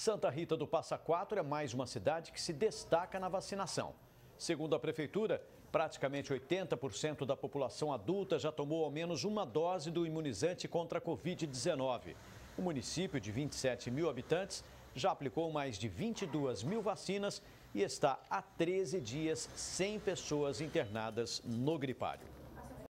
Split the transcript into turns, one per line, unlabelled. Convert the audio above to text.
Santa Rita do Passa Quatro é mais uma cidade que se destaca na vacinação. Segundo a Prefeitura, praticamente 80% da população adulta já tomou ao menos uma dose do imunizante contra a Covid-19. O município, de 27 mil habitantes, já aplicou mais de 22 mil vacinas e está há 13 dias sem pessoas internadas no gripário.